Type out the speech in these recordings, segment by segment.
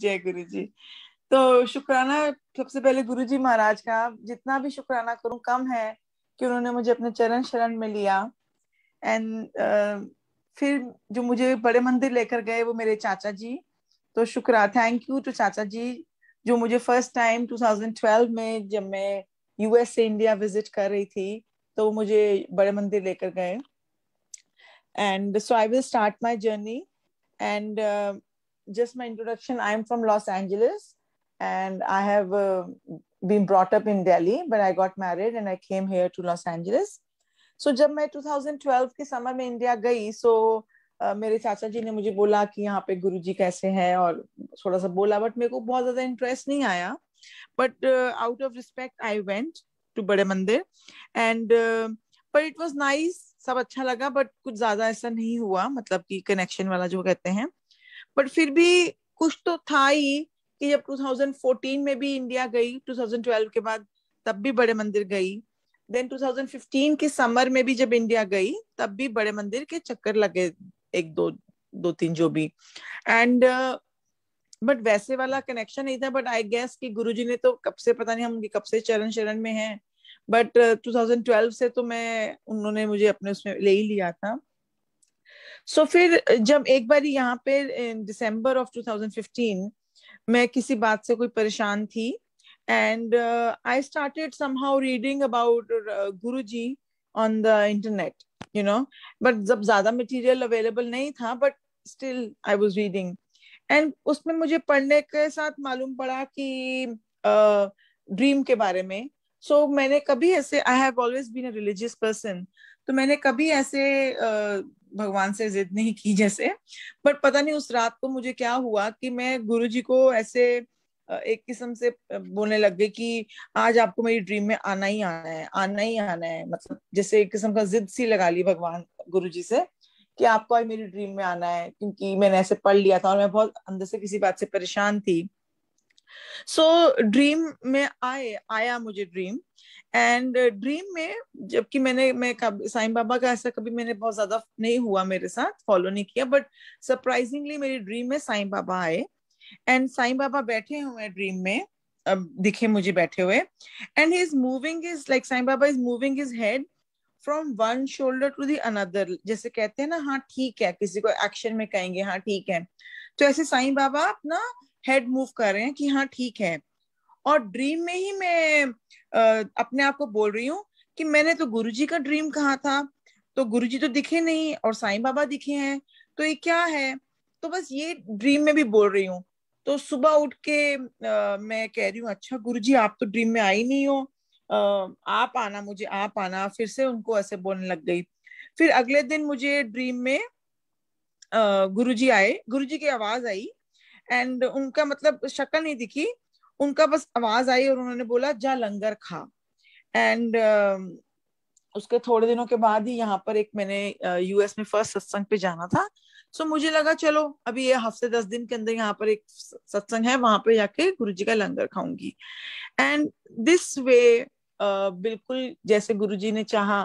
जय गुरु जी तो शुक्राना सबसे पहले गुरु जी महाराज का जितना भी शुक्राना करूं कम है कि उन्होंने मुझे अपने चरण शरण में लिया एंड uh, फिर जो मुझे बड़े मंदिर लेकर गए वो मेरे चाचा जी तो शुक्रा थैंक यू टू चाचा जी जो मुझे फर्स्ट टाइम 2012 में जब मैं यूएस से इंडिया विजिट कर रही थी तो मुझे बड़े मंदिर लेकर गए and so I will start my journey and just my introduction. I'm from Los Angeles and I have uh, been brought up in Delhi, but I got married and I came here to Los Angeles. So jab मैं 2012 ke summer mein india gayi so, Uh, मेरे चाचा जी ने मुझे बोला कि यहाँ पे गुरु जी कैसे हैं और थोड़ा सा बोला बट मेरे को बहुत ज्यादा इंटरेस्ट नहीं आया but out of respect I went to Bade Mandir and पर इट वाज नाइस सब अच्छा लगा बट कुछ ज्यादा ऐसा नहीं हुआ मतलब कि कनेक्शन वाला जो कहते हैं बट फिर भी कुछ तो था ही कि जब 2014 में भी इंडिया गई 2012 के बाद तब भी बड़े मंदिर गई देन 2015 के समर में भी जब इंडिया गई तब भी बड़े मंदिर के चक्कर लगे एक दो दो तीन जो भी एंड बट uh, वैसे वाला कनेक्शन नहीं था बट आई गेस कि गुरुजी ने तो कब से पता नहीं हम कब से चरण शरण में हैं बट uh, 2012 से तो मैं उन्होंने मुझे अपने उसमें ले ही लिया था सो so, फिर जब एक बार यहाँ पे दिसंबर ऑफ 2015 मैं किसी बात से कोई परेशान थी and I started somehow reading about Guru ji on the internet you know but जब ज्यादा मटेरियल अवेलेबल नहीं था but still I was reading and उसमें मुझे पढ़ने के साथ मालूम पड़ा कि ड्रीम uh, के बारे में सो so, मैंने कभी ऐसे I have always been a religious person तो मैंने कभी ऐसे uh, भगवान से जिद नहीं की जैसे बट पता नहीं उस रात को मुझे क्या हुआ कि मैं गुरु जी को ऐसे एक किस्म से बोलने लग गई कि आज आपको मेरी ड्रीम में आना ही आना है आना ही आना है मतलब जैसे एक किस्म का जिद सी लगा ली भगवान गुरु जी से कि आपको आज मेरी ड्रीम में आना है क्योंकि मैंने ऐसे पढ़ लिया था और मैं बहुत अंदर से किसी बात से परेशान थी सो so, ड्रीम में आए आया मुझे ड्रीम एंड ड्रीम uh, में जबकि मैंने मैं साईं बाबा का ऐसा कभी मैंने बहुत ज्यादा नहीं हुआ मेरे साथ फॉलो नहीं किया बट सरप्राइजिंगली मेरी ड्रीम में साईं बाबा आए एंड साईं बाबा बैठे हुए हैं ड्रीम में दिखे मुझे बैठे हुए and he is moving is like Sai Baba is moving his head from one shoulder to the another जैसे कहते हैं ना हाँ ठीक है किसी को एक्शन में कहेंगे हाँ ठीक है तो ऐसे साईं बाबा अपना हेड मूव कर रहे हैं कि हाँ ठीक है और ड्रीम में ही मैं आ, अपने आप को बोल रही हूँ कि मैंने तो गुरु जी का ड्रीम कहा था तो गुरु जी तो दिखे नहीं और साईं बाबा दिखे हैं तो ये क्या है तो बस ये ड्रीम में भी बोल रही हूँ तो सुबह उठ के आ, मैं कह रही हूँ अच्छा गुरु जी आप तो ड्रीम में आई नहीं हो आ, आप आना मुझे आप आना फिर से उनको ऐसे बोलने लग गई फिर अगले दिन मुझे ड्रीम में गुरुजी आए गुरुजी की आवाज आई एंड उनका मतलब शक्ल नहीं दिखी उनका बस आवाज आई और उन्होंने बोला जा लंगर खा एंड uh, उसके थोड़े दिनों के बाद ही यहाँ पर एक मैंने यूएस uh, में फर्स्ट सत्संग पे जाना था सो so, मुझे लगा चलो अभी ये हफ्ते दस दिन के अंदर यहाँ पर एक सत्संग है वहां पे जाके गुरु जी का लंगर खाऊंगी एंड दिस वे बिल्कुल जैसे गुरु जी ने चाहा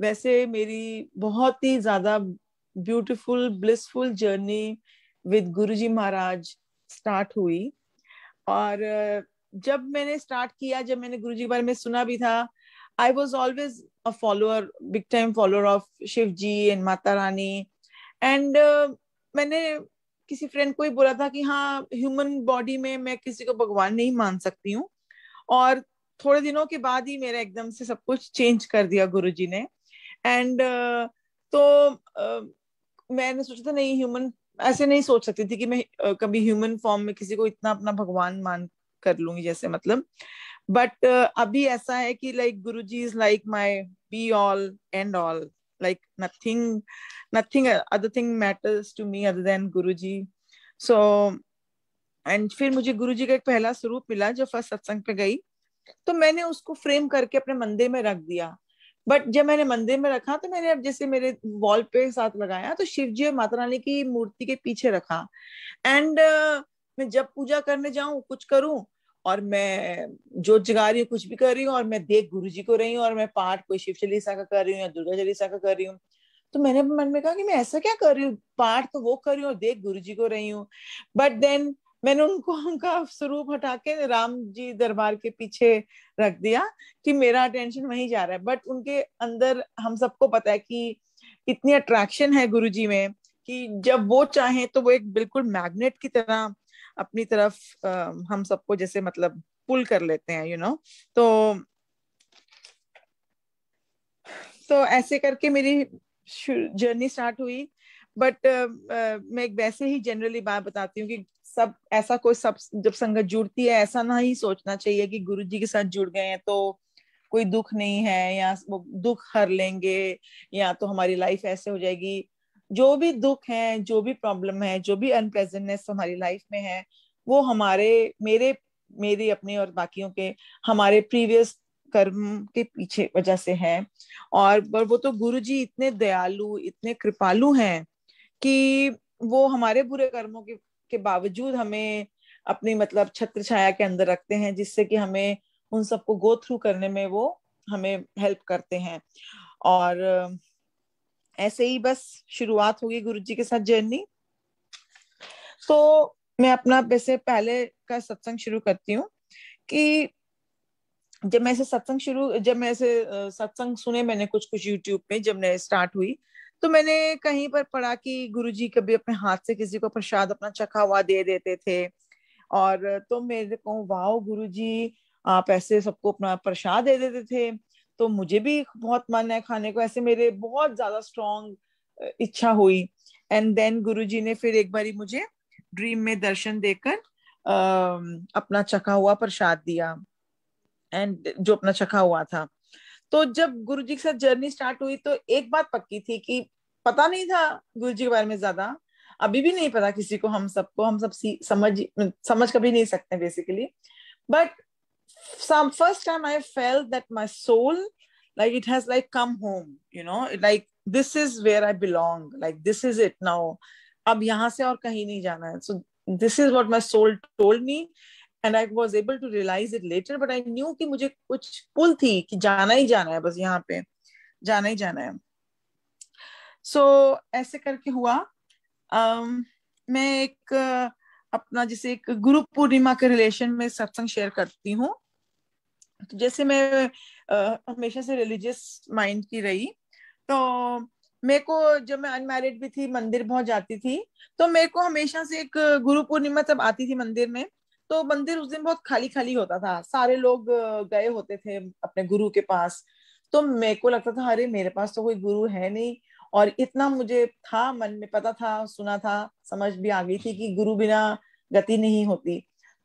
वैसे मेरी बहुत ही ज्यादा ब्यूटीफुल ब्लिसफुल जर्नी विद गुरु जी महाराज स्टार्ट हुई और जब मैंने स्टार्ट किया जब मैंने गुरुजी बारे में सुना भी था I was always a follower big time follower of Shiv ji and Mata Rani and uh, मैंने किसी फ्रेंड को ही बोला था कि हाँ ह्यूमन बॉडी में मैं किसी को भगवान नहीं मान सकती हूँ और थोड़े दिनों के बाद ही मेरा एकदम से सब कुछ चेंज कर दिया गुरुजी ने एंड uh, तो uh, मैंने सोचा था नहीं ह्यूमन ऐसे नहीं सोच सकती थी कि मैं कभी ह्यूमन फॉर्म में किसी को इतना अपना भगवान मान कर लूंगी जैसे मतलब बट uh, अभी ऐसा है कि like Guru ji is like my be all and all nothing nothing other thing matters to me other than Guru ji so and फिर मुझे गुरु जी का एक पहला स्वरूप मिला जो फर्स्ट सत्संग पे गई तो मैंने उसको फ्रेम करके अपने मंदिर में रख दिया बट जब मैंने मंदिर में रखा तो मैंने अब जैसे मेरे वॉल पे साथ लगाया तो शिव जी और माता रानी की मूर्ति के पीछे रखा एंड uh, मैं जब पूजा करने जाऊं कुछ करूं और मैं जोत जगा रही हूँ कुछ भी कर रही हूँ और मैं देख गुरु जी को रही हूँ और मैं पाठ कोई शिव चालीसा का कर रही हूँ या दुर्गा चालीसा का कर रही हूँ तो मैंने मन में कहा कि मैं ऐसा क्या कर रही हूँ पाठ तो वो कर रही हूँ और देख गुरु जी को रही हूँ बट देन मैंने उनको उनका स्वरूप हटा के राम जी दरबार के पीछे रख दिया कि मेरा अटेंशन वहीं जा रहा है बट उनके अंदर हम सबको पता है कि इतनी अट्रैक्शन है गुरु जी में कि जब वो चाहें तो वो एक बिल्कुल मैग्नेट की तरह अपनी तरफ हम सबको जैसे मतलब पुल कर लेते हैं यू you नो know? तो तो ऐसे करके मेरी जर्नी स्टार्ट हुई बट uh, uh, मैं एक वैसे ही जनरली बात बताती हूँ कि सब ऐसा कोई सब जब संगत जुड़ती है ऐसा ना ही सोचना चाहिए कि गुरु जी के साथ जुड़ गए हैं तो कोई दुख नहीं है या वो दुख हर लेंगे या तो हमारी लाइफ ऐसे हो जाएगी जो भी दुख है जो भी प्रॉब्लम है जो भी अनप्रेजेंटनेस हमारी लाइफ में है वो हमारे मेरे मेरी अपने और बाकियों के हमारे प्रीवियस कर्म के पीछे वजह से है और वो तो गुरु जी इतने दयालु इतने कृपालु हैं कि वो हमारे बुरे कर्मों की के बावजूद हमें अपनी मतलब छत्र छाया के अंदर रखते हैं जिससे कि हमें उन सबको गो थ्रू करने में वो हमें हेल्प करते हैं और ऐसे ही बस शुरुआत होगी गुरु जी के साथ जर्नी तो मैं अपना वैसे पहले का सत्संग शुरू करती हूँ कि जब मैं ऐसे सत्संग शुरू जब मैं ऐसे सत्संग सुने मैंने कुछ कुछ यूट्यूब पे जब मैं स्टार्ट हुई तो मैंने कहीं पर पढ़ा कि गुरुजी कभी अपने हाथ से किसी को प्रसाद अपना चखा हुआ दे देते थे और तो मेरे को गुरु जी आप ऐसे सबको अपना प्रसाद दे देते थे तो मुझे भी बहुत मन है खाने को ऐसे मेरे बहुत ज्यादा स्ट्रॉन्ग इच्छा हुई एंड देन गुरु जी ने फिर एक बारी मुझे ड्रीम में दर्शन देकर अपना चखा हुआ प्रसाद दिया एंड जो अपना चखा हुआ था तो जब गुरु जी के साथ जर्नी स्टार्ट हुई तो एक बात पक्की थी कि पता नहीं था गुरु जी के बारे में ज्यादा अभी भी नहीं पता किसी को हम सबको हम सब समझ समझ कभी नहीं सकते basically but first time I felt that my soul like it has like come home you know like this is where I belong like this is it now अब यहां से और कहीं नहीं जाना है so this is what my soul told me and I was able to realise it later but I knew कि मुझे कुछ पुल थी कि जाना ही जाना है बस यहाँ पे जाना ही जाना है सो so, ऐसे करके हुआ um, मैं एक अपना जैसे एक गुरु पूर्णिमा के रिलेशन में सत्संग शेयर करती हूँ तो जैसे मैं हमेशा से रिलीजियस माइंड की रही तो मेरे को जब मैं अनमैरिड भी थी मंदिर बहुत जाती थी तो मेरे को हमेशा से एक गुरु पूर्णिमा तब आती थी मंदिर में तो मंदिर उस दिन बहुत खाली खाली होता था सारे लोग गए होते थे अपने गुरु के पास तो मेरे को लगता था अरे मेरे पास तो कोई गुरु है नहीं और इतना मुझे था मन में पता था सुना था समझ भी आ गई थी कि गुरु बिना गति नहीं होती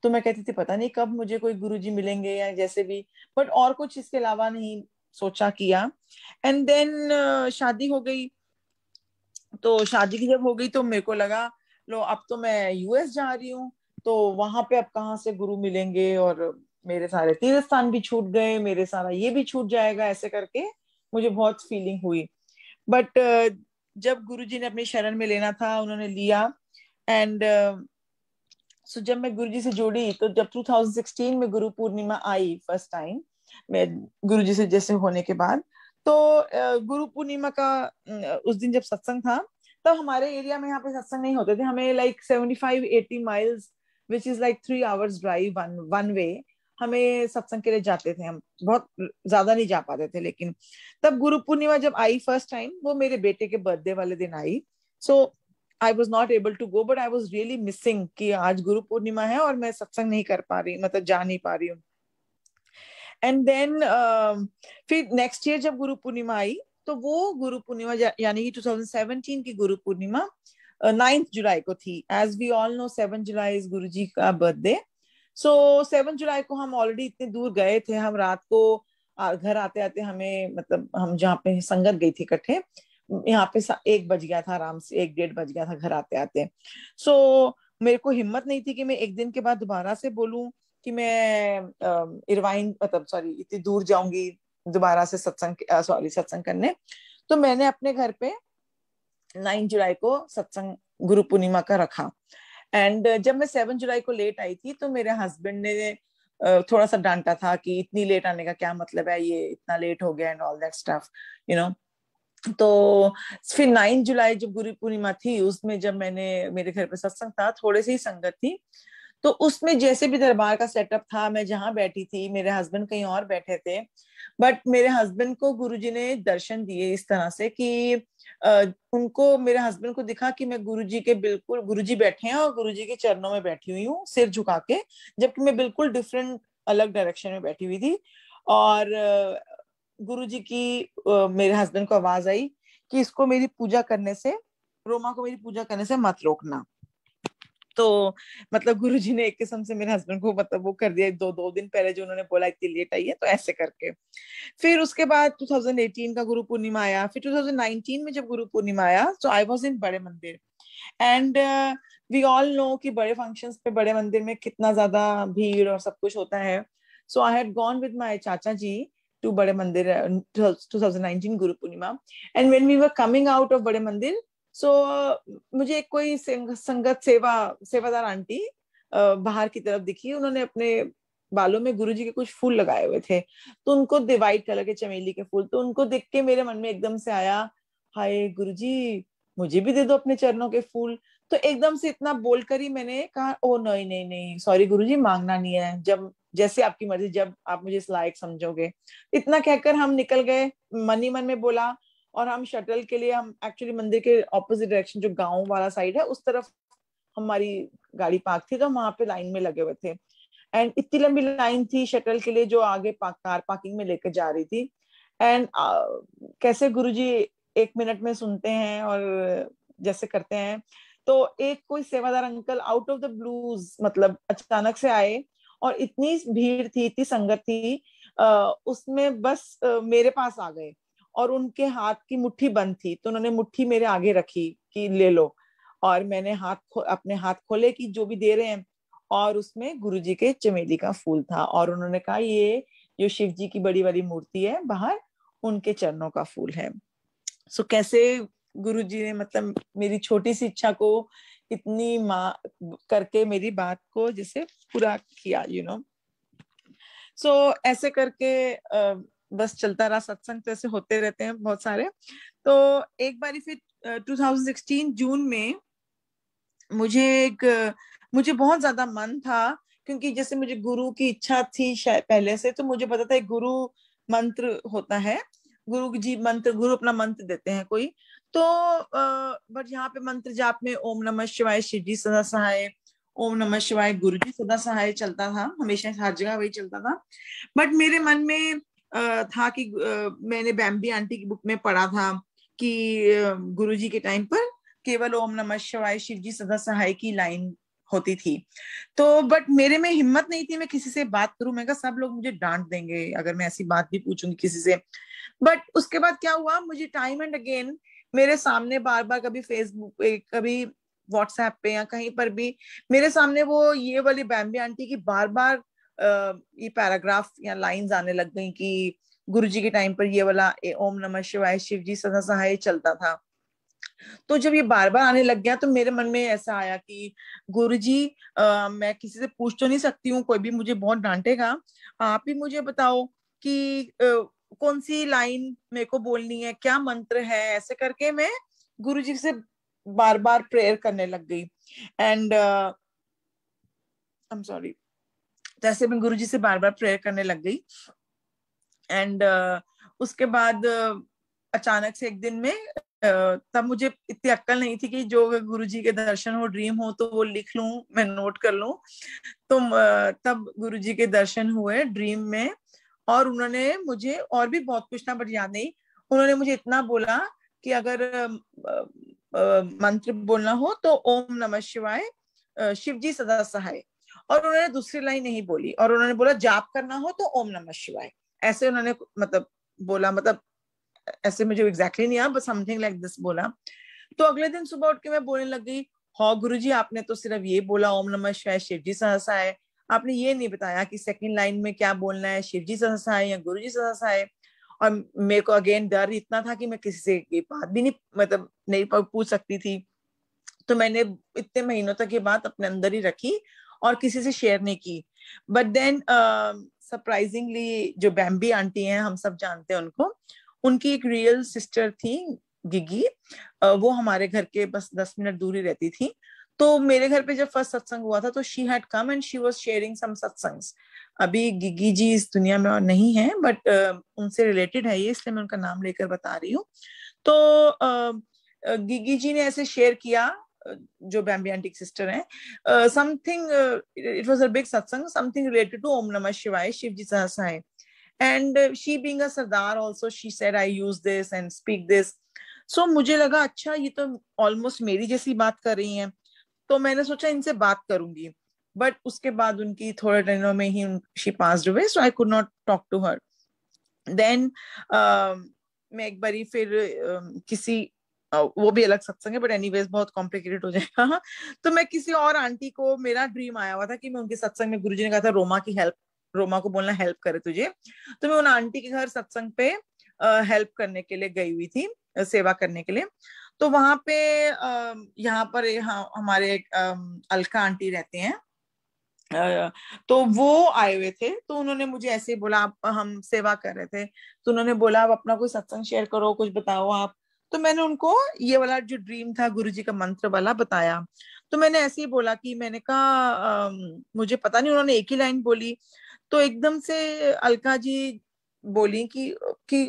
तो मैं कहती थी पता नहीं कब मुझे कोई गुरु जी मिलेंगे या जैसे भी बट और कुछ इसके अलावा नहीं सोचा किया एंड देन शादी हो गई तो शादी की जब हो गई तो मेरे को लगा लो अब तो मैं यूएस जा रही हूँ तो वहां पे अब कहाँ से गुरु मिलेंगे और मेरे सारे तीर्थ स्थान भी छूट गए मेरे सारा ये भी छूट जाएगा ऐसे करके मुझे बहुत फीलिंग हुई बट uh, जब जी ने अपने शरण में लेना था उन्होंने लिया एंड सो जब मैं गुरुजी से जुड़ी तो जब 2016 में गुरु पूर्णिमा आई फर्स्ट टाइम मैं गुरुजी से जैसे होने के बाद तो गुरु पूर्णिमा का उस दिन जब सत्संग था तब तो हमारे एरिया में यहाँ पे सत्संग नहीं होते थे हमें like seventy five eighty miles which is like three hours drive one one way हमें सत्संग के लिए जाते थे हम बहुत ज्यादा नहीं जा पाते थे लेकिन तब गुरु पूर्णिमा जब आई फर्स्ट टाइम वो मेरे बेटे के बर्थडे वाले दिन I so I was not able to go but I was really missing कि आज गुरु पूर्णिमा है और मैं सत्संग नहीं कर पा रही मतलब जा नहीं पा रही हूँ एंड देन uh, फिर नेक्स्ट ईयर जब गुरु पूर्णिमा आई तो वो गुरु पूर्णिमा यानी कि 2017 की गुरु पूर्णिमा नाइन्थ जुलाई को थी as we all know seven July is Guru ji का बर्थडे सो सेवन जुलाई को हम ऑलरेडी इतने दूर गए थे हम रात को घर आते आते हमें मतलब हम जहाँ पे संगत गई थी इकट्ठे यहाँ पे एक बज गया था आराम से एक डेढ़ बज गया था घर आते आते सो so, मेरे को हिम्मत नहीं थी कि मैं एक दिन के बाद दोबारा से बोलूं कि मैं इरवाइन मतलब सॉरी इतनी दूर जाऊंगी दोबारा से सत्संग सॉरी सत्संग करने तो मैंने अपने घर पे नाइन जुलाई को सत्संग गुरु पूर्णिमा का रखा एंड uh, जब मैं सेवन जुलाई को लेट आई थी तो मेरे हस्बैंड ने uh, थोड़ा सा डांटा था कि इतनी लेट आने का क्या मतलब है ये इतना लेट हो गया and all that stuff you know तो फिर नाइन जुलाई जब गुरु पूर्णिमा थी उसमें जब मैंने मेरे घर पे सत्संग था थोड़े से ही संगत थी तो उसमें जैसे भी दरबार का सेटअप था मैं जहाँ बैठी थी मेरे हस्बैंड कहीं और बैठे थे बट मेरे हस्बैंड को गुरुजी ने दर्शन दिए इस तरह से कि आ, उनको मेरे हस्बैंड को दिखा कि मैं गुरुजी के बिल्कुल गुरुजी बैठे हैं और गुरुजी के चरणों में बैठी हुई हूँ सिर झुका के जबकि मैं बिल्कुल डिफरेंट अलग डायरेक्शन में बैठी हुई थी और गुरुजी की आ, मेरे हस्बैंड को आवाज आई कि इसको मेरी पूजा करने से रोमा को मेरी पूजा करने से मत रोकना तो मतलब गुरु जी ने एक किस्म से मेरे हस्बैंड को मतलब वो कर दिया दो दो दिन पहले जो उन्होंने बोला इतनी लेट आई है तो ऐसे करके फिर उसके बाद 2018 का गुरु पूर्णिमा आया फिर 2019 में जब गुरु पूर्णिमा आया तो आई वॉज इन बड़े Mandir and we all no कि बड़े फंक्शन पे बड़े मंदिर में कितना ज्यादा भीड़ और सब कुछ होता है so I had gone with my chacha ji to Bade Mandir 2019 uh, Guru Purnima and when we were coming out of Bade Mandir so so, मुझे कोई संगत सेवा सेवादार आंटी बाहर की तरफ दिखी उन्होंने अपने बालों में गुरुजी के कुछ फूल लगाए हुए थे तो उनको डिवाइड कलर के चमेली के फूल तो उनको देख के मेरे मन में एकदम से आया हाय गुरुजी मुझे भी दे दो अपने चरणों के फूल तो एकदम से इतना बोलकर ही मैंने कहा ओ नहीं नहीं नहीं सॉरी गुरुजी मांगना नहीं है जब जैसे आपकी मर्जी जब आप मुझे इस लायक समझोगे इतना कहकर हम निकल गए मनी मन में बोला और हम शटल के लिए हम एक्चुअली मंदिर के ऑपोजिट डायरेक्शन जो गांव वाला साइड है उस तरफ हमारी गाड़ी पार्क थी तो हम वहां पे लाइन में लगे हुए थे एंड इतनी लंबी लाइन थी शटल के लिए जो आगे पार्क, कार पार्किंग में लेकर जा रही थी एंड uh, कैसे गुरुजी एक मिनट में सुनते हैं और जैसे करते हैं तो एक कोई सेवादार uncle out of the blues मतलब अचानक से आए और इतनी भीड़ थी इतनी संगत थी uh, उसमें बस uh, मेरे पास आ गए और उनके हाथ की मुट्ठी बंद थी तो उन्होंने मुट्ठी मेरे आगे रखी कि ले लो और मैंने हाथ अपने हाथ खोले कि जो भी दे रहे हैं और उसमें जी के चमेली का फूल था और उन्होंने कहा ये जो शिव जी की बड़ी वाली मूर्ति है बाहर उनके चरणों का फूल है सो so, कैसे जी ने मतलब मेरी छोटी सी इच्छा को इतनी माँ करके मेरी बात को जैसे पूरा किया यू नो सो ऐसे करके बस चलता रहा सत्संग तो ऐसे होते रहते हैं बहुत सारे तो एक बार फिर 2016 जून में मुझे एक मुझे बहुत ज्यादा मन था क्योंकि जैसे मुझे गुरु की इच्छा थी शायद पहले से तो मुझे पता था एक गुरु मंत्र होता है गुरु जी मंत्र गुरु अपना मंत्र देते हैं कोई तो बट यहाँ पे मंत्र जाप में ओम नमः शिवाय शिव जी सदा सहाय ओम नमः शिवाय गुरु जी सदा सहाय चलता था हमेशा हर जगह वही चलता था बट मेरे मन में था कि मैंने बैम्बी आंटी की बुक में पढ़ा था कि गुरुजी के टाइम पर केवल ओम नमः शिवाय शिव जी सदा सहाय की लाइन होती थी तो बट मेरे में हिम्मत नहीं थी मैं किसी से बात करूं मैं सब लोग मुझे डांट देंगे अगर मैं ऐसी बात भी पूछूंगी किसी से बट उसके बाद क्या हुआ मुझे टाइम एंड अगेन मेरे सामने बार बार कभी फेसबुक पे कभी व्हाट्सएप पे या कहीं पर भी मेरे सामने वो ये वाली बैम्बी आंटी की बार बार ये पैराग्राफ या लाइंस आने लग गई कि जी के टाइम पर ये वाला ए ओम नमः शिवाय शिव जी सदा सहाय चलता था तो जब ये बार बार आने लग गया तो मेरे मन में ऐसा आया कि गुरु जी आ, मैं किसी से पूछ तो नहीं सकती हूँ कोई भी मुझे बहुत डांटेगा आप ही मुझे बताओ कि आ, कौन सी लाइन मेरे को बोलनी है क्या मंत्र है ऐसे करके मैं गुरु जी से बार बार प्रेयर करने लग गई एंड आई एम सॉरी तो ऐसे मैं गुरु जी से बार बार प्रेयर करने लग गई एंड uh, उसके बाद uh, अचानक से एक दिन में uh, तब मुझे इतनी अक्कल नहीं थी कि जो गुरु जी के दर्शन हो ड्रीम हो तो वो लिख लू मैं नोट कर लू तो uh, तब गुरु जी के दर्शन हुए ड्रीम में और उन्होंने मुझे और भी बहुत कुछ ना बट याद नहीं उन्होंने मुझे इतना बोला कि अगर uh, uh, मंत्र बोलना हो तो ओम नमः शिवाय uh, शिव जी सदा सहाय और उन्होंने दूसरी लाइन नहीं बोली और उन्होंने बोला जाप करना हो तो ओम नमः शिवाय ऐसे उन्होंने मतलब बोला मतलब ऐसे मुझे एग्जैक्टली नहीं आया बस समथिंग लाइक दिस बोला तो अगले दिन सुबह उठ के मैं बोलने लग गई हाँ गुरु जी आपने तो सिर्फ ये बोला ओम नमः शिवाय शिव जी सहसा है आपने ये नहीं बताया कि सेकंड लाइन में क्या बोलना है शिव जी सहसा है या गुरु जी सहसा है और मेरे को अगेन डर इतना था कि मैं किसी से ये बात भी नहीं मतलब नहीं पूछ सकती थी तो मैंने इतने महीनों तक ये बात अपने अंदर ही रखी और किसी से शेयर नहीं की बट देन सरप्राइजिंगली जो बैम्बी आंटी हैं हम सब जानते हैं उनको उनकी एक रियल सिस्टर थी गिगी uh, वो हमारे घर के बस दस मिनट दूर ही रहती थी तो मेरे घर पे जब फर्स्ट सत्संग हुआ था तो she had come and she was sharing some satsangs अभी गिगी जी इस दुनिया में और नहीं है बट uh, उनसे रिलेटेड है ये इसलिए मैं उनका नाम लेकर बता रही हूँ तो uh, गिगी जी ने ऐसे शेयर किया जो बैम्बी एंटिक सिस्टर हैं something it was a big satsang something related to Om Namah Shivaya Shiv ji सहसाय and she being a sardar also she said I use this and speak this so मुझे लगा अच्छा ये तो ऑलमोस्ट मेरी जैसी बात कर रही हैं तो मैंने सोचा इनसे बात करूंगी बट उसके बाद उनकी थोड़े दिनों में ही she pass away so I could not talk to her then मैं एक बारी फिर uh, किसी वो भी अलग सत्संग है बट एनी बहुत कॉम्प्लिकेटेड हो जाएगा हाँ, तो मैं किसी और आंटी को मेरा ड्रीम आया हुआ था कि मैं उनके सत्संग में गुरुजी ने कहा था रोमा की हेल्प रोमा को बोलना हेल्प करे तुझे तो मैं उन आंटी के घर सत्संग पे हेल्प करने के लिए गई हुई थी सेवा करने के लिए तो वहां पे यहाँ पर यहाँ हमारे अलका आंटी रहते हैं तो वो आए हुए थे तो उन्होंने मुझे ऐसे ही बोला आप हम सेवा कर रहे थे तो उन्होंने बोला आप अपना कोई सत्संग शेयर करो कुछ बताओ आप तो मैंने उनको ये वाला जो ड्रीम था गुरु जी का मंत्र वाला बताया तो मैंने ऐसे ही बोला कि मैंने कहा मुझे पता नहीं उन्होंने एक ही लाइन बोली तो एकदम से अलका जी बोली कि कि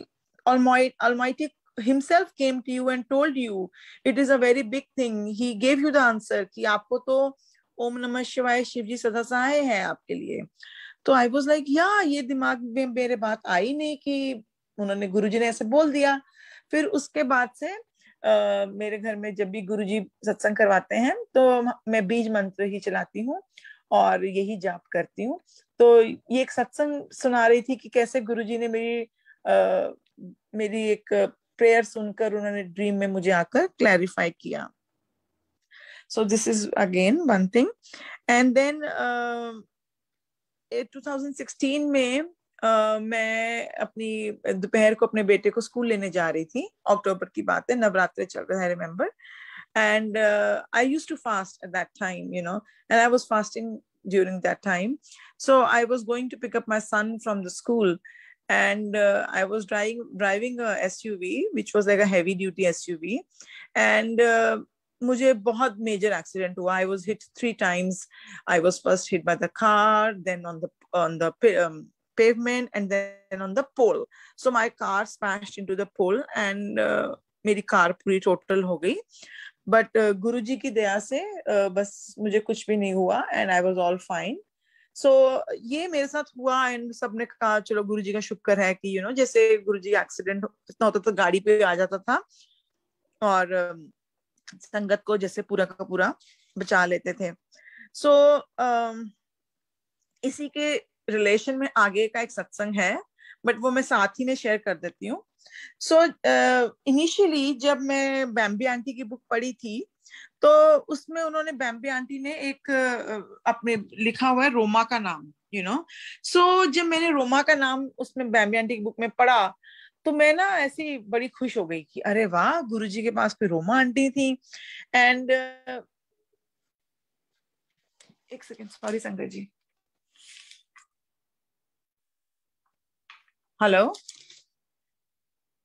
almighty himself came to you and told you it is a very big thing he gave you the answer कि आपको तो ओम नमः शिवाय शिव जी सदा सहाय है आपके लिए तो आई वॉज लाइक या ये दिमाग में मेरे बात आई नहीं कि उन्होंने गुरु जी ने ऐसे बोल दिया फिर उसके बाद से Uh, मेरे घर में जब भी गुरु जी सत्संग करवाते हैं तो मैं बीज मंत्र ही चलाती हूँ और यही जाप करती हूँ तो ये एक सत्संग सुना रही थी कि कैसे गुरु जी ने मेरी uh, मेरी एक प्रेयर सुनकर उन्होंने ड्रीम में मुझे आकर क्लैरिफाई किया so this is again one thing and then 2016 में मैं अपनी दोपहर को अपने बेटे को स्कूल लेने जा रही थी अक्टूबर की बात है नवरात्र चल रहा है remember and I use to fast at that time you know and I was fasting during that time so I was going to pick up my son from the school and uh, i was driving driving a suv which was like a heavy duty suv and uh, bahut major accident hua i was hit three times i was first hit by the car then on the on the um, pavement and then on the pole so my car smashed into the pole and uh, मेरी car पूरी total हो गई but uh, गुरु जी की दया से uh, बस मुझे कुछ भी नहीं हुआ and I was all fine so ये मेरे साथ हुआ एंड सबने कहा चलो गुरु जी का शुक्र है कि यू you नो know, जैसे गुरु जी एक्सीडेंट इतना होता था गाड़ी पे आ जाता था और uh, संगत को जैसे पूरा का पूरा बचा लेते थे सो so, uh, इसी के रिलेशन में आगे का एक सत्संग है बट वो मैं साथ ही में शेयर कर देती हूँ सो इनिशियली uh, जब मैं बैम्बी आंटी की बुक पढ़ी थी तो उसमें उन्होंने बैम्बी आंटी ने एक uh, अपने लिखा हुआ है रोमा का नाम यू नो सो जब मैंने रोमा का नाम उसमें बैम्बी आंटी की बुक में पढ़ा तो मैं ना ऐसी बड़ी खुश हो गई कि अरे वाह गुरु के पास कोई रोमा आंटी थी एंड uh, एक second sorry Shankar ji hello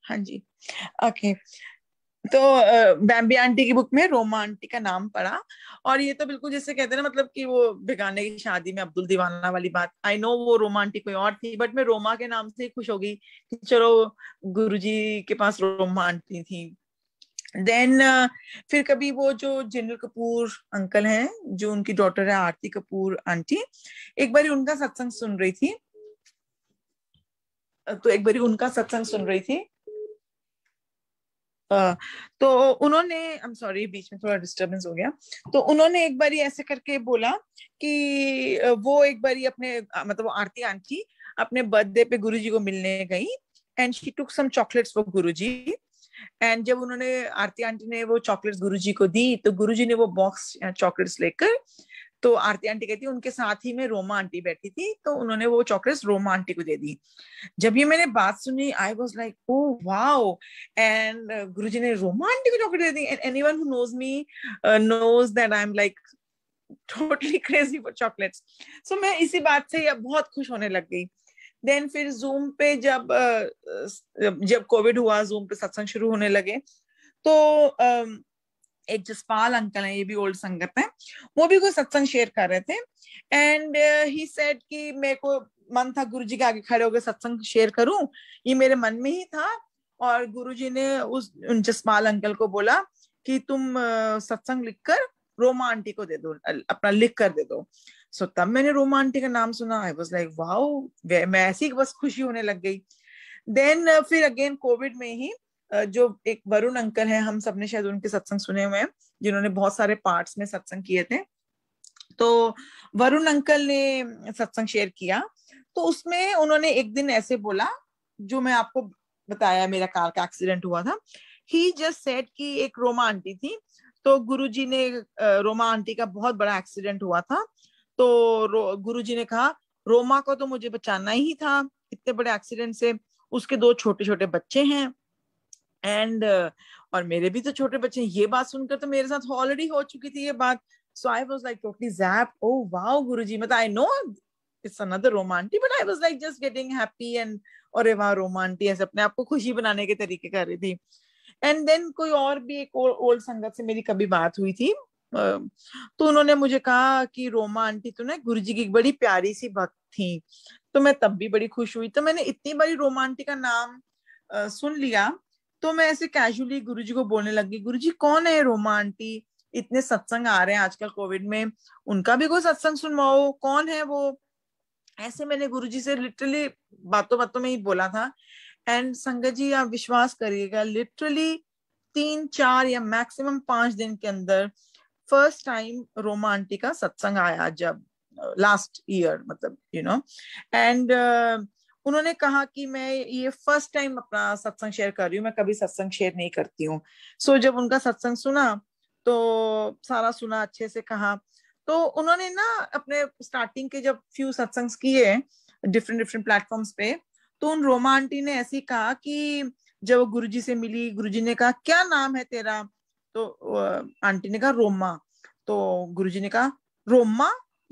हाँ जी ओके तो बैम्बी आंटी की बुक में रोमा आंटी का नाम पड़ा और ये तो बिल्कुल जैसे कहते हैं ना मतलब कि वो बेगाने की शादी में अब्दुल दीवाना वाली बात आई नो वो रोमा आंटी कोई और थी बट मैं रोमा के नाम से ही खुश होगी कि चलो गुरुजी के पास रोमा आंटी थी देन फिर कभी वो जो जनरल कपूर अंकल हैं जो उनकी डॉटर है आरती कपूर आंटी एक बार उनका सत्संग सुन रही थी तो एक बारी उनका सत्संग सुन रही थी Uh, तो उन्होंने आई एम सॉरी बीच में थोड़ा डिस्टरबेंस हो गया तो उन्होंने एक बारी ऐसे करके बोला कि वो एक बारी अपने मतलब वो आरती आंटी अपने बर्थडे पे गुरुजी को मिलने गई and she took some chocolates for Guruji and जब उन्होंने आरती आंटी ने वो चॉकलेट्स गुरुजी को दी तो गुरुजी ने वो बॉक्स चॉकलेट्स लेकर uh, तो आरती आंटी कहती उनके साथ ही में रोमा आंटी बैठी थी तो उन्होंने वो चॉकलेट रोमा आंटी को दे दी जब ये मैंने बात सुनी I was like oh wow and Guru ji ने रोमा आंटी को चॉकलेट दे दी and anyone knows me knows that I am like totally crazy for chocolates so मैं इसी बात से अब बहुत खुश होने लग गई देन फिर जूम पे जब uh, जब कोविड हुआ जूम पे सत्संग शुरू होने लगे तो um, एक जसपाल अंकल है ये भी ओल्ड संगत है वो भी कोई सत्संग शेयर कर रहे थे एंड ही सेड कि मेरे को मन था गुरु जी के आगे खड़े होकर सत्संग शेयर करूं ये मेरे मन में ही था और गुरु जी ने उस जसपाल अंकल को बोला कि तुम uh, सत्संग लिखकर रोमा आंटी को दे दो अपना लिख कर दे दो सो so, तब मैंने रोमा आंटी का नाम सुना आई वॉज लाइक वाह मैं ऐसी बस खुशी होने लग गई देन uh, फिर अगेन कोविड में ही जो एक वरुण अंकल है हम सबने शायद उनके सत्संग सुने हुए हैं जिन्होंने बहुत सारे पार्ट्स में सत्संग किए थे तो वरुण अंकल ने सत्संग शेयर किया तो उसमें उन्होंने एक दिन ऐसे बोला जो मैं आपको बताया मेरा कार का एक्सीडेंट हुआ था ही जस्ट सेट कि एक रोमा आंटी थी तो गुरुजी ने रोमा आंटी का बहुत बड़ा एक्सीडेंट हुआ था तो गुरुजी ने कहा रोमा को तो मुझे बचाना ही था इतने बड़े एक्सीडेंट से उसके दो छोटे छोटे बच्चे हैं एंड uh, और मेरे भी तो छोटे बच्चे ये बात सुनकर तो मेरे साथ ऑलरेडी हो चुकी थी ये बात so I was like totally zap oh wow Guru ji मतलब I know it's another but I was like just getting happy and और वाह रोमांटी ऐसे अपने आप को खुशी बनाने के तरीके कर रही थी एंड देन कोई और भी एक ओल्ड संगत से मेरी कभी बात हुई थी तो उन्होंने मुझे कहा कि रोमा आंटी तो ना गुरु जी की बड़ी प्यारी सी भक्त थी तो मैं तब भी बड़ी खुश हुई तो मैंने इतनी बड़ी रोमा आंटी का नाम सुन लिया तो मैं ऐसे कैजुअली गुरु जी को बोलने लगी गुरु जी कौन है रोमा आंटी इतने सत्संग आ रहे हैं आजकल कोविड में उनका भी कोई सत्संग सुनवाओ कौन है वो ऐसे मैंने गुरु जी से लिटरली बातों बातों में ही बोला था एंड संगत जी आप विश्वास करिएगा लिटरली तीन चार या मैक्सिमम पांच दिन के अंदर फर्स्ट टाइम रोमा आंटी का सत्संग आया जब लास्ट ईयर मतलब यू नो एंड उन्होंने कहा कि मैं ये फर्स्ट टाइम अपना सत्संग शेयर कर रही हूँ मैं कभी सत्संग शेयर नहीं करती हूँ सो so, जब उनका सत्संग सुना तो सारा सुना अच्छे से कहा तो उन्होंने ना अपने स्टार्टिंग के जब फ्यू सत्संग किए डिफरेंट डिफरेंट प्लेटफॉर्म्स पे तो उन रोमा आंटी ने ऐसे कहा कि जब गुरु जी से मिली गुरु जी ने कहा क्या नाम है तेरा तो आंटी ने कहा रोमा तो गुरु जी ने कहा रोमा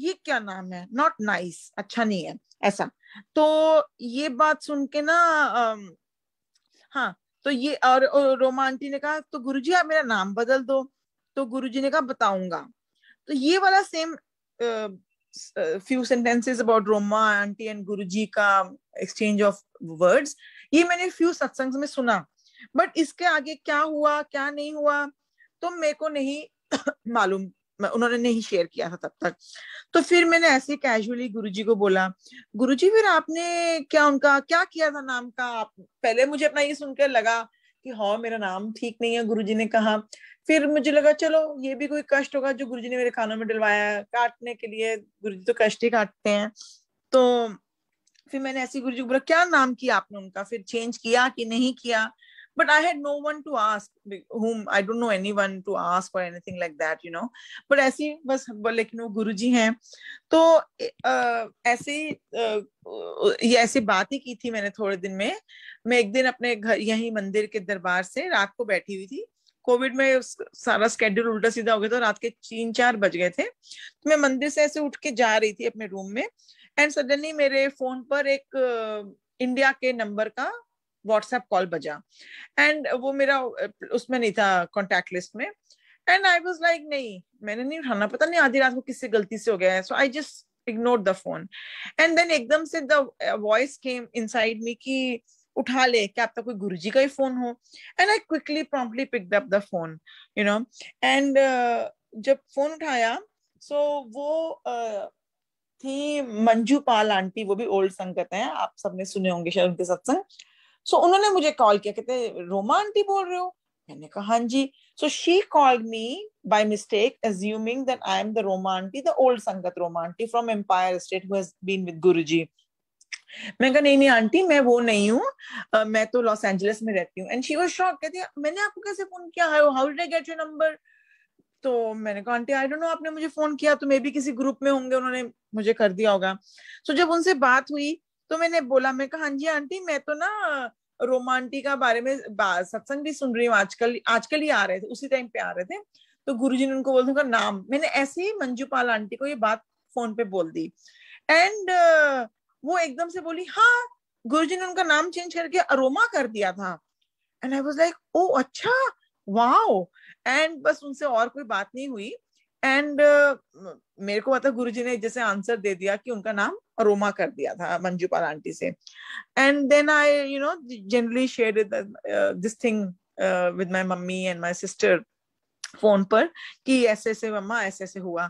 ये क्या नाम है नॉट नाइस nice, अच्छा नहीं है ऐसा तो ये बात सुन के ना हाँ तो ये और, और रोमांटी ने कहा तो गुरुजी आप मेरा नाम बदल दो तो गुरुजी ने कहा बताऊंगा तो ये वाला same few sentences about Roma aunty and Guruji का एक्सचेंज ऑफ वर्ड्स ये मैंने फ्यू सत्संग में सुना बट इसके आगे क्या हुआ क्या नहीं हुआ तो मेरे को नहीं मालूम उन्होंने नहीं शेयर किया था तब तक तो फिर मैंने ऐसे कैजुअली गुरुजी को बोला गुरुजी फिर आपने क्या उनका क्या किया था नाम का आप पहले मुझे अपना ये सुनकर लगा कि हाँ मेरा नाम ठीक नहीं है गुरुजी ने कहा फिर मुझे लगा चलो ये भी कोई कष्ट होगा जो गुरुजी ने मेरे खानों में डलवाया काटने के लिए गुरुजी तो कष्ट ही काटते हैं तो फिर मैंने ऐसे गुरुजी को बोला क्या नाम किया आपने उनका फिर चेंज किया कि नहीं किया but i had no one to ask whom i don't know anyone to ask or anything like that you know but ऐसे बस like you know Guruji hain to aise ye aise baat hi ki thi maine thode din mein मैं एक दिन अपने घर यहीं मंदिर के दरबार से रात को बैठी हुई थी कोविड में सारा स्केड्यूल उल्टा सीधा हो गया था रात के तीन चार बज गए थे तो मैं मंदिर से ऐसे उठ के जा रही थी अपने रूम में एंड सडनली मेरे फोन पर एक इंडिया के नंबर का व्हाट्सएप कॉल बजा एंड वो मेरा उसमें नहीं था कॉन्टेक्ट लिस्ट में एंड आई वॉज लाइक नहीं मैंने नहीं उठाना पता नहीं आधी रात को किससे गलती से हो गया है so I just ignore the phone and then एकदम से the voice came inside me की उठा ले क्या आपका कोई गुरु जी का ही फोन हो and I quickly promptly pick up the phone you know and जब फोन उठाया सो so वो uh, थी मंजू पाल आंटी वो भी ओल्ड संगत है आप सबने सुने होंगे शायद उनके सत्संग सो so, उन्होंने मुझे कॉल किया कहते रोमा आंटी बोल रहे हो मैंने कहा हाँ जी so she called me by mistake assuming that I am the Roma aunty the old sangat Roma aunty from Empire State who has been with Guruji मैं कहा नहीं नहीं आंटी मैं वो नहीं हूँ uh, मैं तो लॉस एंजलिस में रहती हूँ एंड शी वाज शॉक कहती मैंने आपको कैसे फोन किया how did I get your number तो मैंने कहा आंटी आई डोंट नो आपने मुझे फोन किया तो मे बी किसी ग्रुप में होंगे उन्होंने मुझे कर दिया होगा सो so, जब उनसे बात हुई तो मैंने बोला मैं कहा हाँ जी आंटी मैं तो ना रोमांटी का बारे में सत्संग भी सुन रही हूँ आजकल आजकल ही आ रहे थे उसी टाइम पे आ रहे थे तो गुरुजी ने उनको बोल दूंगा नाम मैंने ऐसे ही मंजूपाल आंटी को ये बात फोन पे बोल दी एंड uh, वो एकदम से बोली हाँ गुरुजी ने उनका नाम चेंज करके अरोमा कर दिया था and I was like oh अच्छा वाओ एंड बस उनसे और कोई बात नहीं हुई एंड uh, मेरे को पता गुरुजी ने जैसे आंसर दे दिया कि उनका नाम अरोमा कर दिया था मंजूपाल आंटी से and then I you know generally share this thing with my mummy and my sister phone पर कि ऐसे ऐसे मम्मा ऐसे ऐसे हुआ